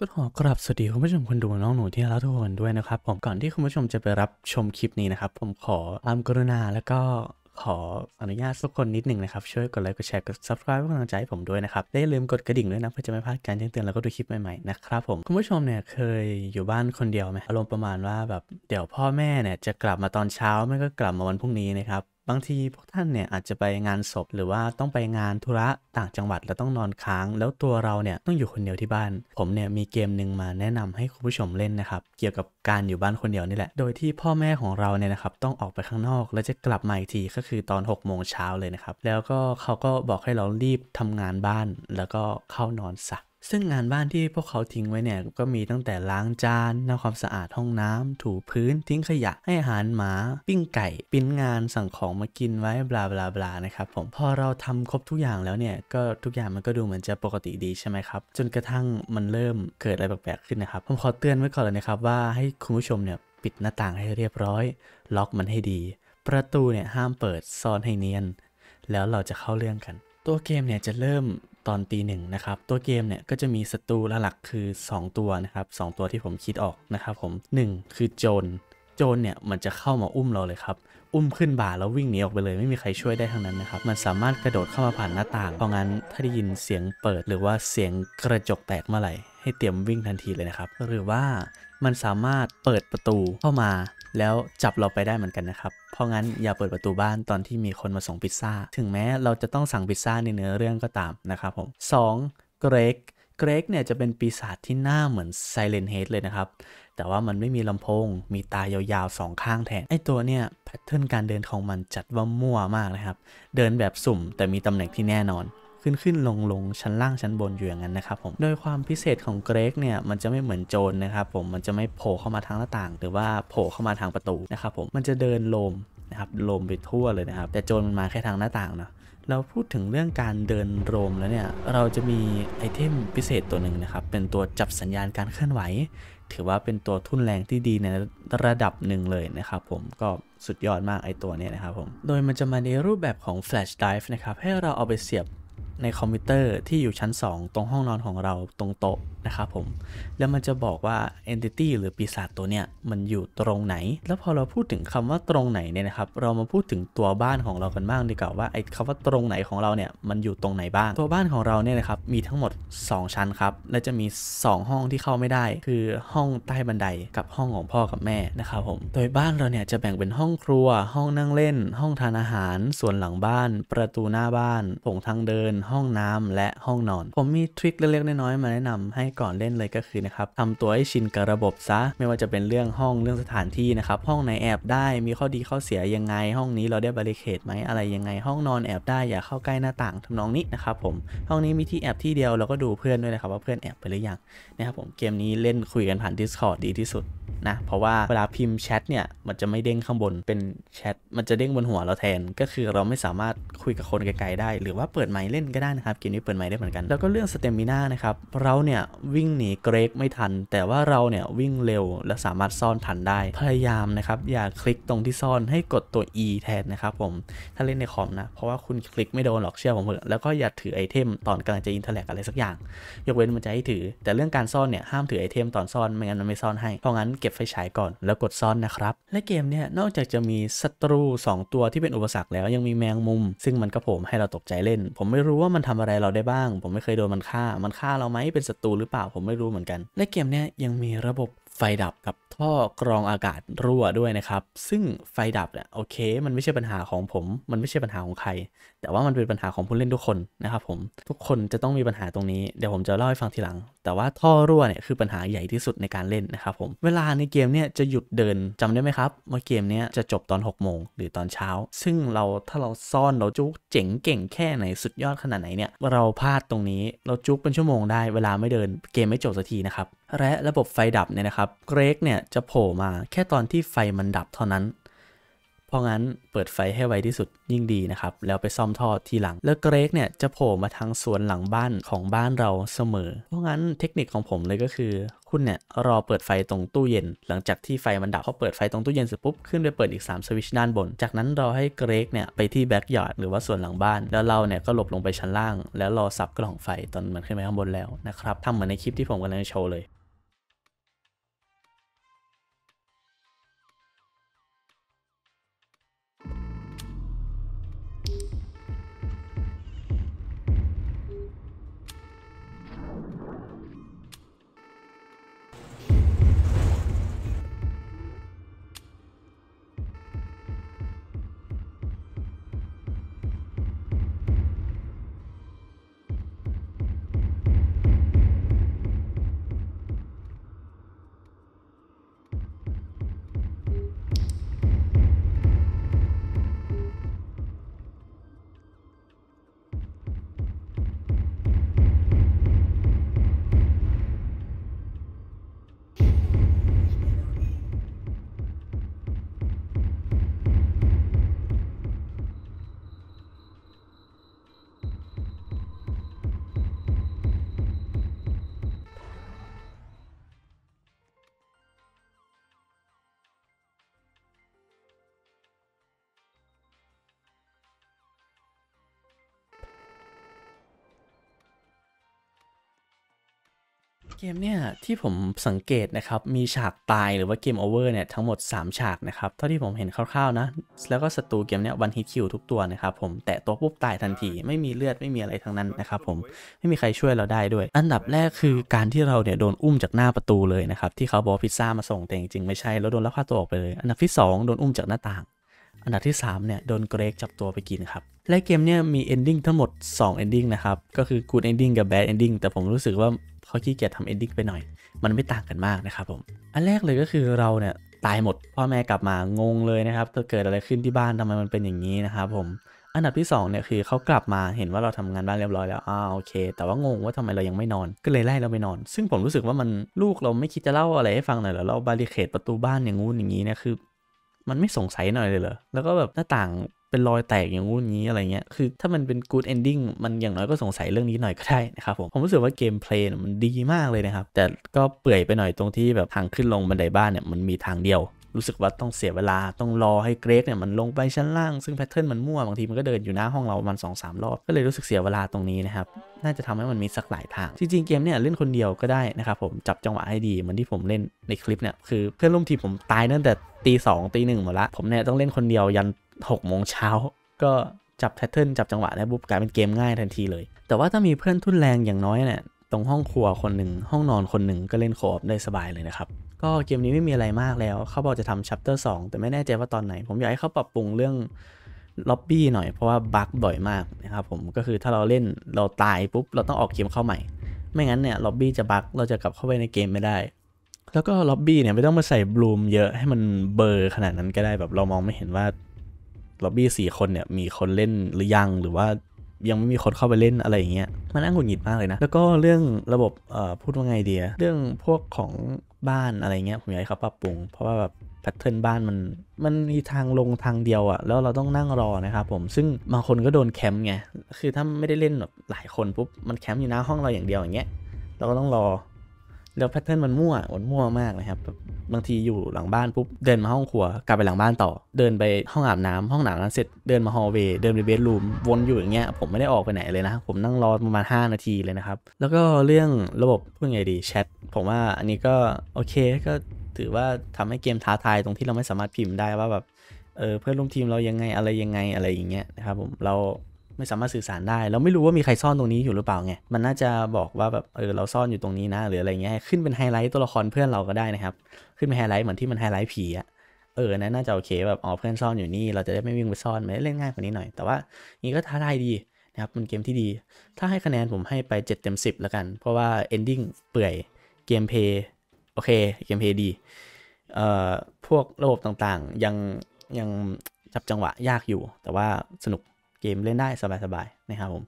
ก็ขอกราบสวัสดีคุณผู้ชมคนดูน้องหนูที่รักทุกคนด้วยนะครับผมก่อนที่คุณผู้ชมจะไปรับชมคลิปนี้นะครับ ผมขอความกรุณาแล้วก็ขออนุญาตทุกคนนิดหนึ่งนะครับช่วยกดไลค์กดแชร์กด subscribe เป็นกำลังใจผมด้วยนะครับได้ลืมกดกระดิ่งด้วยนะเพื่อจะไม่พลาดการแจ้งเตือนแล้วก็ดูคลิปใหม่ๆนะครับผมคุณผู้ชมเนี่ยเคยอยู่บ้านคนเดียวไหมอารมณ์ประมาณว่าแบบเดี๋ยวพ่อแม่เนี่ยจะกลับมาตอนเช้าไม่ก็กลับมาวันพรุ่งนี้นะครับบางทีพวกท่านเนี่ยอาจจะไปงานศพหรือว่าต้องไปงานธุระต่างจังหวัดแล้วต้องนอนค้าง แล้วตัวเราเนี่ยต้องอยู่คนเดียวที่บ้าน ผมเนี่ยมีเกมหนึ่งมาแนะนำให้คุณผู้ชมเล่นนะครับเกี่ยวกับการอยู่บ้านคนเดียวนี่แหละโดยที่พ่อแม่ของเราเนี่ยนะครับต้องออกไปข้างนอก แล้วจะกลับมาอีกทีก็คือตอน6กโมงเช้าเลยนะครับแล้วก็เขาก็บอกให้เรารีบทำงานบ้าน แล้วก็เข้านอนซะซึ่งงานบ้านที่พวกเขาทิ้งไว้เนี่ยก็มีตั้งแต่ล้างจานทำความสะอาดห้องน้ำ ถูพื้นทิ้งขยะให้อาหารหมา ปิ้งไก่ ปิ้นงานสั่งของมากินไว้ บลาบลาบลานะครับผมพอเราทำครบทุกอย่างแล้วเนี่ย ก็ทุกอย่างมันก็ดูเหมือนจะปกติดีใช่ไหมครับ จนกระทั่งมันเริ่มเกิดอะไรแปลกๆขึ้นนะครับ ผมขอเตือนไว้ก่อนเลยนะครับ ว่าให้คุณผู้ชมเนี่ยปิดหน้าต่างให้เรียบร้อย ล็อกมันให้ดี ประตูเนี่ยห้ามเปิดซ่อนให้เนียน แล้วเราจะเข้าเรื่องกัน ตัวเกมเนี่ยจะเริ่มตอนตีหนึ่งนะครับ ตัวเกมเนี่ยก็จะมีศัตรูหลักคือ 2 ตัวนะครับ 2 ตัวที่ผมคิดออกนะครับผม 1 คือโจรโจรเนี่ยมันจะเข้ามาอุ้มเราเลยครับ อุ้มขึ้นบ่าแล้ววิ่งหนีออกไปเลย ไม่มีใครช่วยได้ทางนั้นนะครับ มันสามารถกระโดดเข้ามาผ่านหน้าต่าง เพราะงั้นถ้าได้ยินเสียงเปิดหรือว่าเสียงกระจกแตกเมื่อไหร่ ให้เตรียมวิ่งทันทีเลยนะครับ หรือว่ามันสามารถเปิดประตูเข้ามา แล้วจับเราไปได้เหมือนกันนะครับ เพราะงั้นอย่าเปิดประตูบ้านตอนที่มีคนมาส่งพิซซ่า ถึงแม้เราจะต้องสั่งพิซซ่าในเนื้อเรื่องก็ตามนะครับผม 2. เกรก เกรกเนี่ยจะเป็นปีศาจที่หน้าเหมือนไซเลนเฮดเลยนะครับแต่ว่ามันไม่มีลำโพง มีตายาวๆสองข้างแทนไอตัวเนี่ยแพทเทิร์นการเดินของมันจัดว่ามั่วมากนะครับ เดินแบบสุ่มแต่มีตำแหน่งที่แน่นอน ขึ้นขึ้นลงลงชั้นล่างชั้นบนอยู่อย่างนั้นนะครับผม โดยความพิเศษของเกรกเนี่ยมันจะไม่เหมือนโจรนนะครับผม มันจะไม่โผล่เข้ามาทางหน้าต่างหรือว่าโผล่เข้ามาทางประตูนะครับผม มันจะเดินโลมนะครับโลมไปทั่วเลยนะครับ แต่โจรมันมาแค่ทางหน้าต่างเนาะเราพูดถึงเรื่องการเดินโรมแล้วเนี่ยเราจะมีไอเทมพิเศษตัวหนึ่งนะครับ เป็นตัวจับสัญญาณการเคลื่อนไหวถือว่าเป็นตัวทุ่นแรงที่ดีในระดับหนึ่งเลยนะครับผมก็สุดยอดมากไอตัวนี้นะครับผม โดยมันจะมาในรูปแบบของ flash drive นะครับ ให้เราเอาไปเสียบในคอมพิวเตอร์ที่อยู่ชั้น 2 ตรงห้องนอนของเราตรงโต๊ะนะครับผมแล้วมันจะบอกว่า entity หรือปีศาจตัวเนี้ย มันอยู่ตรงไหน แล้วพอเราพูดถึงคำว่าตรงไหนเนี่ยนะครับเรามาพูดถึงตัวบ้านของเรากันบ้างดีกว่าว่าไอ้คำว่าตรงไหนของเราเนี่ยมันอยู่ตรงไหนบ้างตัวบ้านของเราเนี่ยนะครับมีทั้งหมด 2 ชั้นครับ และจะมี2ห้องที่เข้าไม่ได้ คือห้องใต้บันไดกับห้องของพ่อกับแม่นะครับผมโดยบ้านเราเนี่ยจะแบ่งเป็นห้องครัว ห้องนั่งเล่นห้องทานอาหาร ส่วนหลังบ้าน ประตูหน้าบ้านผงทางเดิน ห้องน้ำและห้องนอน ผมมีทริคเล็กๆน้อยๆมาแนะนำให้ก่อนเล่นเลยก็คือนะครับทำตัวให้ชินกับระบบซะไม่ว่าจะเป็นเรื่องห้องเรื่องสถานที่นะครับห้องไหนแอบได้มีข้อดีข้อเสียยังไง ห้องนี้เราได้บริเคตไหมอะไรยังไง ห้องนอนแอบได้ อย่าเข้าใกล้หน้าต่างทำนองนี้นะครับผมห้องนี้มีที่แอบที่เดียวเราก็ดูเพื่อนด้วยนะครับว่าเพื่อนแอบไปหรือยังนะครับผมเกมนี้เล่นคุยกันผ่าน Discord ดีที่สุดนะเพราะว่าเวลาพิมพ์แชทเนี่ยมันจะไม่เด้งข้างบนเป็นแชทมันจะเด้งบนหัวเราแทน ก็คือเราไม่สามารถคุยกับคนไกลๆได้ หรือว่าเปิดไมค์เล่นก็ได้นะครับเกมนี้เปิดไมค์ได้เหมือนกันแล้วก็เรื่องสเตมิน่านะครับเราเนี่ยวิ่งหนีเกรกไม่ทัน แต่ว่าเราเนี่ยวิ่งเร็วและสามารถซ่อนทันได้ พยายามนะครับอย่าคลิกตรงที่ซ่อนให้กดตัว e แทนนะครับผมถ้าเล่นในคอมนะเพราะว่าคุณคลิกไม่โดนหรอกเชื่อผมเถอะแล้วก็อย่าถือไอเทมตอนกำลังจะอินเทอร์แลกอะไรสักอย่าง ยกเว้นมันจะให้ถือ แต่เรื่องการซ่อนเนี่ยห้ามถือไอเทมตอนซ่อนไม่งั้นมันไม่ซ่อนให้เพราะงั้นเก็บไฟฉายก่อนแล้วกดซ่อนนะครับและเกมเนี่ยนอกจากจะมีศัตรู 2 ตัวที่เป็นอุปสรรคแล้วยังมีแมงมุม ซึ่งมันก็โผล่ให้เราตกใจเล่น ผมไม่รู้ว่ามันทำอะไรเราได้บ้าง ผมไม่เคยโดนมันฆ่า มันฆ่าเราไหมเป็นศัตรูหรือเปล่าผมไม่รู้เหมือนกัน และเกมเนี่ยยังมีระบบไฟดับกับท่อกรองอากาศรั่วด้วยนะครับ ซึ่งไฟดับเนี่ยโอเคมันไม่ใช่ปัญหาของผม มันไม่ใช่ปัญหาของใคร แต่ว่ามันเป็นปัญหาของผู้เล่นทุกคนนะครับ ผมทุกคนจะต้องมีปัญหาตรงนี้เดี๋ยวผมจะเล่าให้ฟังทีหลัง แต่ว่าท่อรั่วเนี่ยคือปัญหาใหญ่ที่สุดในการเล่นนะครับผมเวลาในเกมเนี่ยจะหยุดเดินจำได้ไหมครับเมื่อเกมเนี่ยจะจบตอน6กโมงหรือตอนเช้าซึ่งเราถ้าเราซ่อนเราจุกเจ๋งเก่งแค่ไหนสุดยอดขนาดไหนเนี่ยเราพลาดตรงนี้ เราจุกเป็นชั่วโมงได้เวลาไม่เดินเกมไม่จบสักทีนะครับและระบบไฟดับเนี่ยนะครับเกรกเนี่ยี่ยจะโผล่มาแค่ตอนที่ไฟมันดับเท่านั้น เพราะงั้นเปิดไฟให้ไวที่สุดยิ่งดีนะครับแล้วไปซ่อมท่อทีหลังแล้วเกรกเนี่ยจะโผล่มาทางสวนหลังบ้านของบ้านเราเสมอ เพราะงั้นเทคนิคของผมเลยก็คือ คุณเนี่ยรอเปิดไฟตรงตู้เย็น หลังจากที่ไฟมันดับพอเปิดไฟตรงตู้เย็นเสร็จปุ๊บขึ้นไปเปิดอีก3สวิชด้านบนจากนั้นรอให้เกรกเนี่ยไปที่แบ็กยอร์ดหรือว่าส่วนหลังบ้านแล้วเราเนี่ยก็หลบลงไปชั้นล่าง แล้วรอสับกล่องไฟตอนมันขึ้นไปข้างบนแล้วนะครับทำเหมือนในคลิปที่ผมกำลังโชว์เลยเกมเนี่ยที่ผมสังเกตนะครับมีฉากตายหรือว่าเกมโอเวอร์เนี่ยทั้งหมด3 ฉากนะครับเท่าที่ผมเห็นคร่าวๆนะแล้วก็ศัตรูเกมเนี่ยวันฮิตคิวทุกตัวนะครับผมแตะตัวปุ๊บตายทันทีไม่มีเลือดไม่มีอะไรทั้งนั้นนะครับผมไม่มีใครช่วยเราได้ด้วย อันดับแรกคือการที่เราเนี่ยโดนอุ้มจากหน้าประตูเลยนะครับ ที่เขาบอกพิซซ่ามาส่งแต่จริงๆไม่ใช่แล้วโดนลักพาตัวออกไปเลยอันดับที่2โดนอุ้มจากหน้าต่างอันดับที่ 3เนี่ยโดนเกรกจับตัวไปกินครับ และเกมเนี่ยมีเอนดิ้งทั้งหมด2อนดิ้งนะครับก็คือ good ending กับ bad ending แต่ผมรู้สึกว่าเขาขี้เกียจทำเอนดิ้งไปหน่อย มันไม่ต่างกันมากนะครับผม อันแรกเลยก็คือเราเนี่ยตายหมด พ่อแม่กลับมางงเลยนะครับ เกิดอะไรขึ้นที่บ้านทำไมมันเป็นอย่างนี้นะครับผม อันดับที่2เนี่ยคือเขากลับมาเห็นว่าเราทำงานบ้านเรียบร้อยแล้วอ้าโอเคแต่ว่างงว่าทำไมเรายังไม่นอน ก็เลยไล่เราไปนอน ซึ่งผมรู้สึกว่ามันลูกเราไม่คิดจะเล่าอะไรให้ฟังหน่อยหรอเราบาริเคดประตูบ้านอย่างงู้นอย่างนี้นะคือมันไม่สงสัยหน่อยเลยเหรอ แล้วก็แบบหน้าต่างเป็นรอยแตกอย่างงู้นนี้อะไรเงี้ย คือถ้ามันเป็นกู๊ดเอนดิ้งมันอย่างน้อยก็สงสัยเรื่องนี้หน่อยก็ได้นะครับผม ผมรู้สึกว่าเกมเพลย์มันดีมากเลยนะครับ แต่ก็เปื่อยไปหน่อยตรงที่แบบ ทางขึ้นลงบันไดบ้านเนี่ยมันมีทางเดียวรู้สึกว่าต้องเสียเวลาต้องรอให้เกรกเนี่ยมันลงไปชั้นล่างซึ่งแพทเทิร์นมันมั่วบางทีมันก็เดินอยู่หน้าห้องเราประมาณสองสามรอบก็เลยรู้สึกเสียเวลาตรงนี้นะครับน่าจะทำให้มันมีสักหลายทางจริง ๆ เกมเนี่ยเล่นคนเดียวก็ได้นะครับ ผมจับจังหวะให้ดีเหมือนที่ผมเล่นในคลิปเนี่ยคือเพื่อนร่วมทีมผมตายตั้งแต่ตีสองตีหนึ่งหมดละ ผมเนี่ยต้องเล่นคนเดียวยันหกโมงเช้าก็จับแพทเทิร์นจับจังหวะได้ปุ๊บกลายเป็นเกมง่ายทันทีเลย แต่ว่าถ้ามีเพื่อนทุนแรงอย่างน้อยเนี่ยตรงห้องครัวคนหนึ่งห้องนอนคนหนึ่งก็เล่นโคบได้สบายเลยนะครับก็เกมนี้ไม่มีอะไรมากแล้วเขาบอกจะทำชัปเตอร์สองแต่ไม่แน่ใจว่าตอนไหน ผมอยากให้เขาปรับปรุงเรื่องล็อบบี้หน่อยเพราะว่าบั๊กบ่อยมากนะครับผมก็คือถ้าเราเล่นเราตายปุ๊บ เราต้องออกเกมเข้าใหม่ ไม่งั้นเนี่ยล็อบบี้จะบั๊กเราจะกลับเข้าไปในเกมไม่ได้ แล้วก็ล็อบบี้เนี่ยไม่ต้องมาใส่บลูมเยอะให้มันเบอร์ขนาดนั้นก็ได้แบบเรามองไม่เห็นว่าล็อบบี้สี่คนเนี่ยมีคนเล่นหรือยัง หรือว่ายังไม่มีคนเข้าไปเล่นอะไรอย่างเงี้ยมันน่าหงุดหงิดมากเลยนะแล้วก็เรื่องระบบเอ่อพูดว่าไงเดียเรื่องพวกของบ้านอะไรเงี้ยผมอยากให้เขาปรับปรุง เพราะว่าแบบแพทเทิร์นบ้านมันมันมีทางลงทางเดียวอะแล้วเราต้องนั่งรอนะครับผมซึ่งบางคนก็โดนแคมป์ไงคือถ้าไม่ได้เล่นแบบหลายคนปุ๊บมันแคมป์อยู่หน้าห้องเราอย่างเดียวอย่างเงี้ยเราก็ต้องรอแล้วแพทเทิร์นมันมั่วอดมั่วมากนะครับบางทีอยู่หลังบ้านปุ๊บเดินมาห้องครัวกลับไปหลังบ้านต่อ เดินไปห้องอาบน้ำห้องนาำนั้นเสร็จเดินมาฮอล์เวย์เดินไปเบ์รูมวนอยู่อย่างเงี้ยผมไม่ได้ออกไปไหนเลยนะ ผมนั่งรอประมาณ5นาทีเลยนะครับแล้วก็เรื่องระบบพูดไงดีแชทผมว่าอันนี้ก็โอเคก็ถือว่าทำให้เกมท้าทายตรงที่เราไม่สามารถพิมพ์ได้ว่าแบบเออเพื่อนร่วมทีมเรายังไงอะไรยังไงอะไรอย่างเงี้ยนะครับผมเราไม่สามารถสื่อสารได้ เราไม่รู้ว่ามีใครซ่อนตรงนี้อยู่หรือเปล่าไงมันน่าจะบอกว่าแบบเออเราซ่อนอยู่ตรงนี้นะ หรืออะไรเงี้ยขึ้นเป็นไฮไลท์ตัวละครเพื่อนเราก็ได้นะครับขึ้นเป็นไฮไลท์เหมือนที่มันไฮไลท์ผีอะเออน่าจะโอเคแบบอ๋อเพื่อนซ่อนอยู่นี่เราจะได้ไม่วิ่งไปซ่อนไม่เล่นง่ายกว่านี้หน่อยแต่ว่านี่ก็ท้าทายดีนะครับมันเกมที่ดี ถ้าให้คะแนนผมให้ไป7เต็ม10แล้วกัน เพราะว่าเอนดิ้งเปื่อยเกมเพย์โอเคเกมเพย์ดี เอ่อ พวกระบบต่างๆยัง ยังจับจังหวะยากอยู่ แต่ว่าสนุกเกมเล่นได้ สบายๆนะครับผม